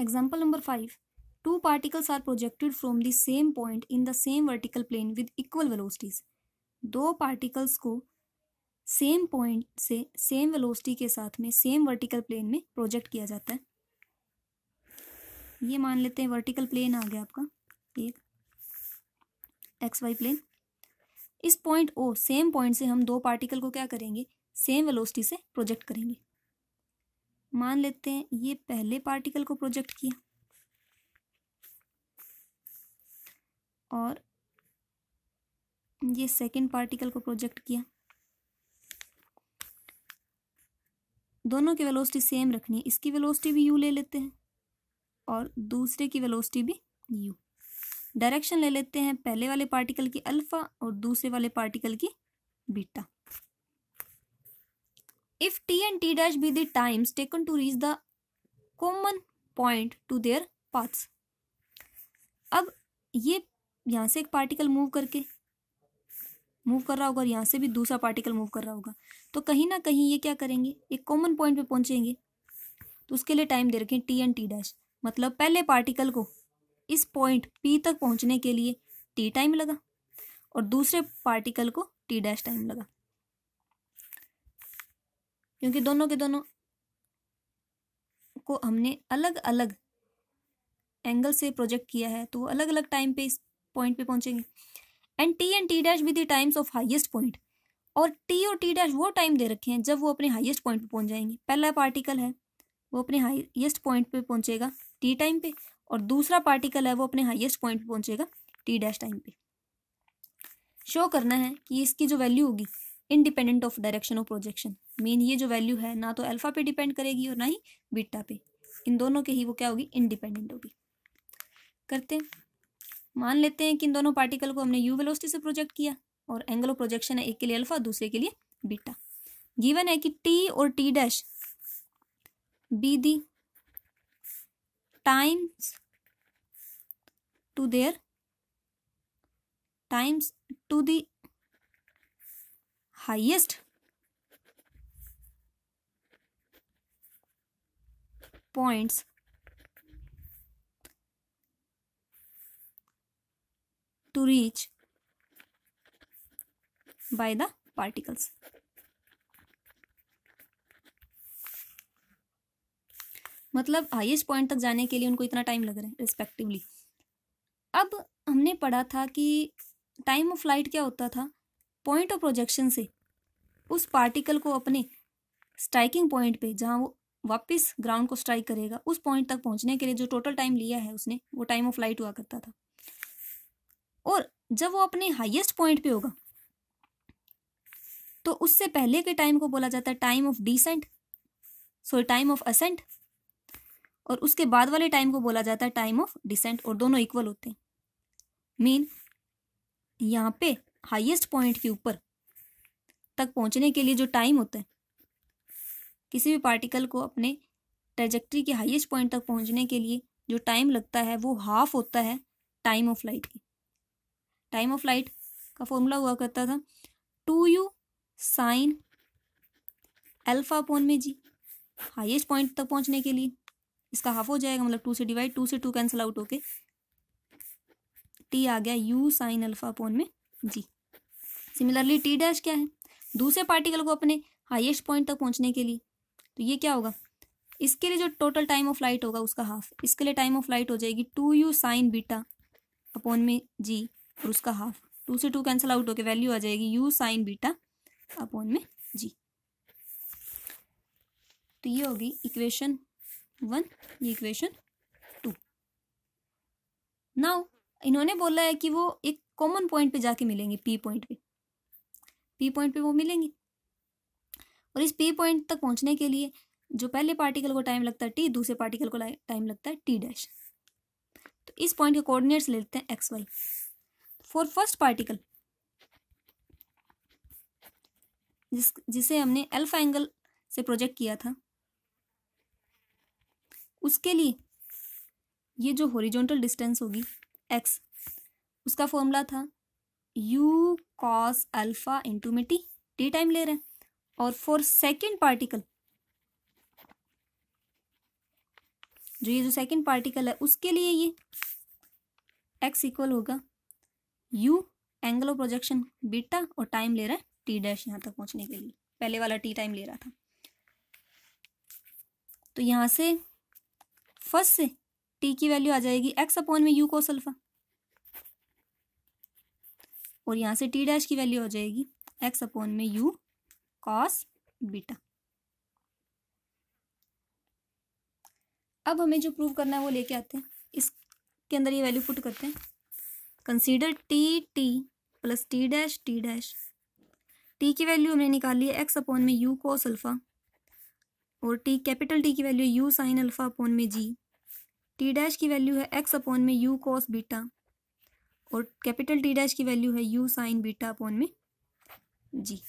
Example number five two particles are projected from the same point in the same vertical plane with equal velocities. दो particles को same point से same velocity के साथ में same vertical plane में project किया जाता है ये मान लेते हैं वर्टिकल प्लेन आ गया आपका एक एक्स वाई प्लेन इस पॉइंट ओ सेम पॉइंट से हम दो पार्टिकल को क्या करेंगे सेम वेलोसिटी से प्रोजेक्ट करेंगे मान लेते हैं ये पहले पार्टिकल को प्रोजेक्ट किया और ये सेकंड पार्टिकल को प्रोजेक्ट किया दोनों की वेलोसिटी सेम रखनी है इसकी वेलोसिटी भी यू ले लेते हैं और दूसरे की वेलोसिटी भी यू डायरेक्शन ले लेते हैं पहले वाले पार्टिकल की अल्फ़ा और दूसरे वाले पार्टिकल की beta if t and t dash be the times taken to reach the common point to their paths अब ये यहाँ से एक पार्टिकल मूव करके मूव कर रहा होगा और यहाँ से भी दूसरा पार्टिकल मूव कर रहा होगा तो कहीं ना कहीं ये क्या करेंगे एक कॉमन पॉइंट पे पहुँचेंगे तो उसके लिए टाइम दे रखें टी एंड टी डैश मतलब पहले पार्टिकल को इस पॉइंट पी तक पहुँचने के लिए टी टाइम लगा और दूसरे पार्टिकल को टी डैश टाइम लगा क्योंकि दोनों के दोनों को हमने अलग अलग एंगल से प्रोजेक्ट किया है तो वो अलग अलग टाइम पे इस पॉइंट पे पहुंचेंगे and T and T dash be the times of highest point और टी और टी डैश वो टाइम दे रखे हैं जब वो अपने हाईएस्ट पॉइंट पे पहुंच जाएंगे पहला पार्टिकल है वो अपने हाईएस्ट पॉइंट पे पहुंचेगा टी टाइम पे और दूसरा पार्टिकल है वो अपने हाइएस्ट पॉइंट पे पहुंचेगा टी डैश टाइम पे शो करना है कि इसकी जो वैल्यू होगी independent of direction of projection mean ये जो वैल्यू है ना तो अल्फा पे डिपेंड करेगी और ना ही बीटा पे इन दोनों के ही वो क्या होगी इंडिपेंडेंट होगी करते हैं मान लेते हैं कि इन दोनों पार्टिकल को हमने यू वेलोसिटी से प्रोजेक्ट किया और एंगल ऑफ प्रोजेक्शन है एक के लिए अल्फा दूसरे के लिए बीटा गिवन है कि टी और T dash be the times to their times to the highest points to reach by the particles मतलब हाईएस्ट पॉइंट तक जाने के लिए उनको इतना टाइम लग रहा है रिस्पेक्टिवली अब हमने पढ़ा था कि टाइम ऑफ फ्लाइट क्या होता था पॉइंट ऑफ प्रोजेक्शन से उस पार्टिकल को अपने स्ट्राइकिंग पॉइंट पे जहाँ वो वापस ग्राउंड को स्ट्राइक करेगा उस पॉइंट तक पहुँचने के लिए जो टोटल टाइम लिया है उसने वो टाइम ऑफ लाइट हुआ करता था और जब वो अपने हाईएस्ट पॉइंट पे होगा तो उससे पहले के टाइम को बोला जाता है time of descent sorry time of ascent और उसके बाद वाले टाइम को बोला जाता है टाइम ऑफ डिसेंट और दोनों इक्वल होते हैं मीन यहाँ पे हाईएस्ट पॉइंट के ऊपर तक पहुंचने के लिए जो टाइम होता है किसी भी पार्टिकल को अपने ट्रेजेक्ट्री के हाईएस्ट पॉइंट तक पहुंचने के लिए जो टाइम लगता है वो हाफ होता है टाइम ऑफ लाइट की टाइम ऑफ लाइट का फॉर्मूला हुआ करता था two U sine alpha upon में जी हाइएस्ट पॉइंट तक पहुंचने के लिए इसका हाफ हो जाएगा मतलब टू से डिवाइड टू से टू कैंसिल आउट होके टी आ गया यू साइन अल्फा पोन में जी सिमिलरली टी डैश क्या है दूसरे पार्टिकल को अपने हाइएस्ट पॉइंट तक पहुंचने के लिए तो ये क्या होगा इसके लिए जो टोटल टाइम ऑफ लाइट होगा उसका हाफ इसके लिए टाइम ऑफ लाइट हो जाएगी two U sine beta upon में जी और उसका हाफ टू से टू कैंसिल आउट होकर वैल्यू आ जाएगी यू साइन बीटा अपॉन में जी तो ये होगी इक्वेशन वन ये इक्वेशन टू नाउ इन्होंने बोला है कि वो एक कॉमन पॉइंट पे जाके मिलेंगी पी पॉइंट पे पी पॉइंट पे वो मिलेंगी और इस पी पॉइंट तक पहुंचने के लिए जो पहले पार्टिकल को टाइम लगता है टी दूसरे पार्टिकल को टाइम लगता है टी डैश तो इस पॉइंट के कोऑर्डिनेट्स ले लेते हैं X Y for first particle जिस जिसे हमने अल्फा एंगल से प्रोजेक्ट किया था उसके लिए ये जो हॉरिजॉन्टल डिस्टेंस होगी एक्स उसका फॉर्मूला था यू कॉस अल्फा इंटू में टी टी टाइम ले रहे हैं और फॉर सेकेंड पार्टिकल जो ये जो सेकेंड पार्टिकल है उसके लिए ये एक्स इक्वल होगा U angle of projection beta और टाइम ले रहा है टी डैश यहाँ तक पहुंचने के लिए पहले वाला टी टाइम ले रहा था तो यहाँ से फर्स्ट से टी की वैल्यू आ जाएगी एक्स अपॉन में यू कोस अल्फा और यहाँ से टी डैश की वैल्यू हो जाएगी एक्स अपॉन में यू कॉस बीटा अब हमें जो प्रूव करना है वो लेके आते हैं इसके अंदर ये वैल्यू पुट करते हैं consider T T plus T dash T dash T की वैल्यू हमने निकाली है एक्स अपॉन में यू कोस अल्फ़ा और टी कैपिटल टी की value U sine alpha upon में जी टी डैश की वैल्यू है एक्स अपॉन में यू कोस बीटा और कैपिटल टी डैश की वैल्यू है यू साइन बीटा अपॉन में जी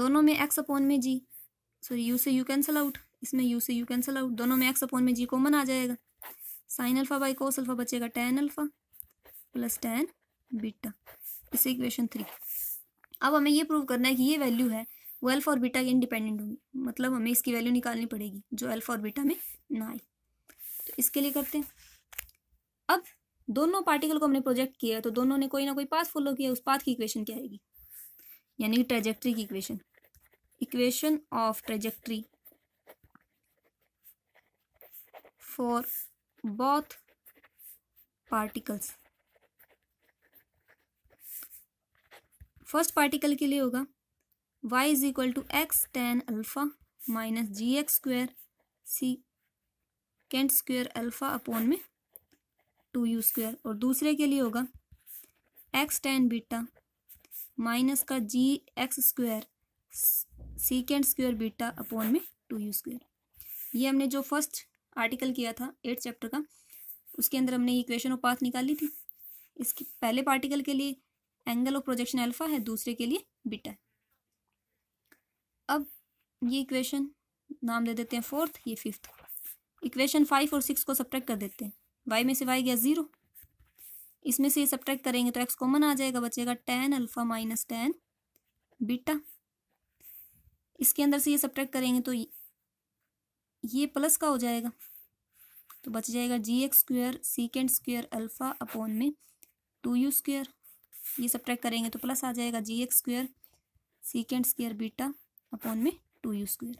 दोनों में एक्स अपॉन में जी सॉरी यू से यू कैंसल आउट इसमें यू से यू कैंसल आउट दोनों में एक्स अपॉन में जी कॉमन आ जाएगा sine alpha by cos alpha बचेगा tan alpha plus ten beta इस इक्वेशन थ्री अब हमें ये प्रूव करना है कि ये वैल्यू है वो अल्फा और बीटा के इंडिपेंडेंट होगी मतलब हमें इसकी वैल्यू निकालनी पड़ेगी जो अल्फा और बीटा में ना आए तो इसके लिए करते हैं अब दोनों पार्टिकल को हमने प्रोजेक्ट किया तो दोनों ने कोई ना कोई पाथ फॉलो किया उस पाथ की इक्वेशन क्या आएगी यानी ट्रेजेक्ट्री की equation equation of trajectory for both particles first particle के लिए होगा Y is equal to X ten alpha minus G X square secant square alpha upon में टू यू स्क्वेयर और दूसरे के लिए होगा एक्स टेन बीटा माइनस का G X square secant square beta upon में टू यू स्क्वेयर ये हमने जो फर्स्ट आर्टिकल किया था एट चैप्टर का उसके अंदर हमने इक्वेशन ऑफ पाथ निकाली थी इसके पहले पार्टिकल के लिए एंगल ऑफ प्रोजेक्शन अल्फा है दूसरे के लिए बीटा अब ये इक्वेशन नाम दे देते हैं फोर्थ ये फिफ्थ इक्वेशन फाइव और सिक्स को सब्ट्रैक्ट कर देते हैं वाई में से वाई गया ज़ीरो इसमें से ये सब करेंगे तो एक्स कॉमन आ जाएगा बचेगा tan alpha minus ten beta इसके अंदर से ये सब करेंगे तो ये प्लस का हो जाएगा तो बच जाएगा G X square secant square alpha upon में टू यू स्क्र ये सब करेंगे तो प्लस आ जाएगा G X square secant square beta upon में टू यू स्क्र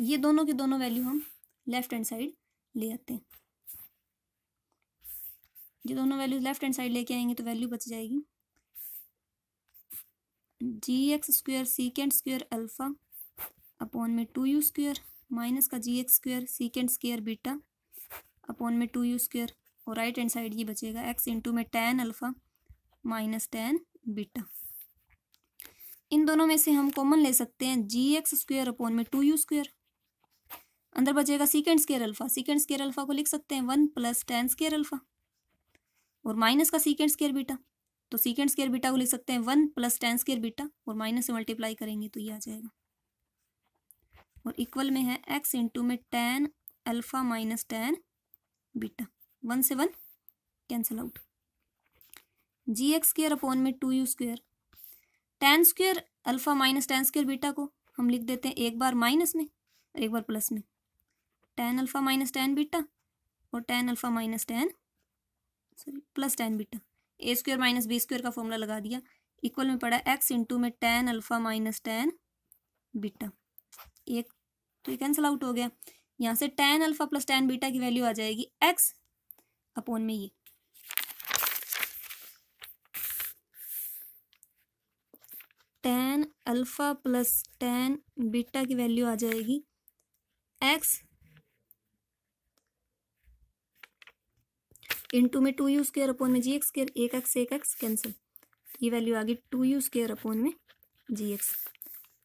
ये दोनों के दोनों वैल्यू हम लेफ्ट हैंड साइड ले आते हैं ये दोनों वैल्यूज लेफ्ट हैंड साइड लेके आएंगे तो वैल्यू बच जाएगी G X square secant square alpha upon में टू यू स्क्वेयर माइनस का G X square secant square beta upon में टू यू स्क्वेयर और राइट हैंड साइड ये बचेगा एक्स इंटू में ten alpha minus ten beta इन दोनों में से हम कॉमन ले सकते हैं जी एक्स स्क्वेयर अपॉन में टू यू स्क्वेयर अंदर बचेगा secant square alpha secant square alpha को लिख सकते हैं one plus ten square alpha और माइनस का सीकेंड स्केयर बीटा तो सीकेंड स्केयर बीटा को लिख सकते हैं one plus ten square beta और माइनस से मल्टीप्लाई करेंगे तो ये आ जाएगा और इक्वल में है एक्स इंटू में ten alpha minus ten beta one से one cancel out g x square upon में two you square ten square alpha minus ten square beta को हम लिख देते हैं एक बार माइनस में और एक बार प्लस में ten alpha minus ten beta और ten alpha minus ten sorry plus ten beta A square minus B square का फॉर्मूला लगा दिया इक्वल में पड़ा एक्स इंटू में ten alpha minus ten beta एक तो ये कैंसिल आउट हो गया यहाँ से ten alpha plus ten beta की वैल्यू आ जाएगी एक्स अपोन में ये ten alpha plus ten beta की वैल्यू आ जाएगी एक्स टू में टू यू स्केयर अपोन में जी एक्स स्केयर एक एक्स एक एक्स कैंसिल ये वैल्यू आ गई टू यू स्केयर अपोन में g x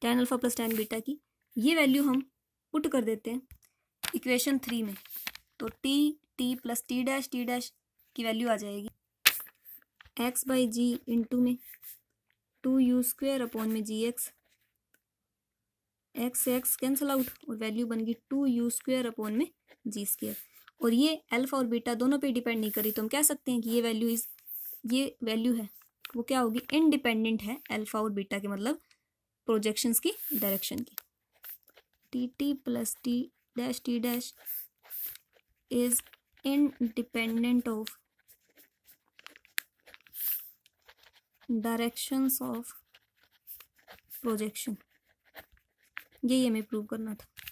ten alpha plus ten beta की ये वैल्यू हम पुट कर देते हैं इक्वेशन थ्री में तो T T plus T dash T dash की वैल्यू आ जाएगी एक्स बाई जी इंटू में टू यू स्क्वेयर अपोन में g x x x cancel out और वैल्यू बन गई टू यू स्क्वेयर अपोन में जी स्क्वेयर और ये अल्फ़ा और बीटा दोनों पे डिपेंड नहीं करी तो हम कह सकते हैं कि ये वैल्यू इज़ ये वैल्यू है वो क्या होगी इनडिपेंडेंट है अल्फ़ा और बीटा के मतलब प्रोजेक्शंस की डायरेक्शन की T T plus T dash T dash is independent of directions of projection यही हमें प्रूव करना था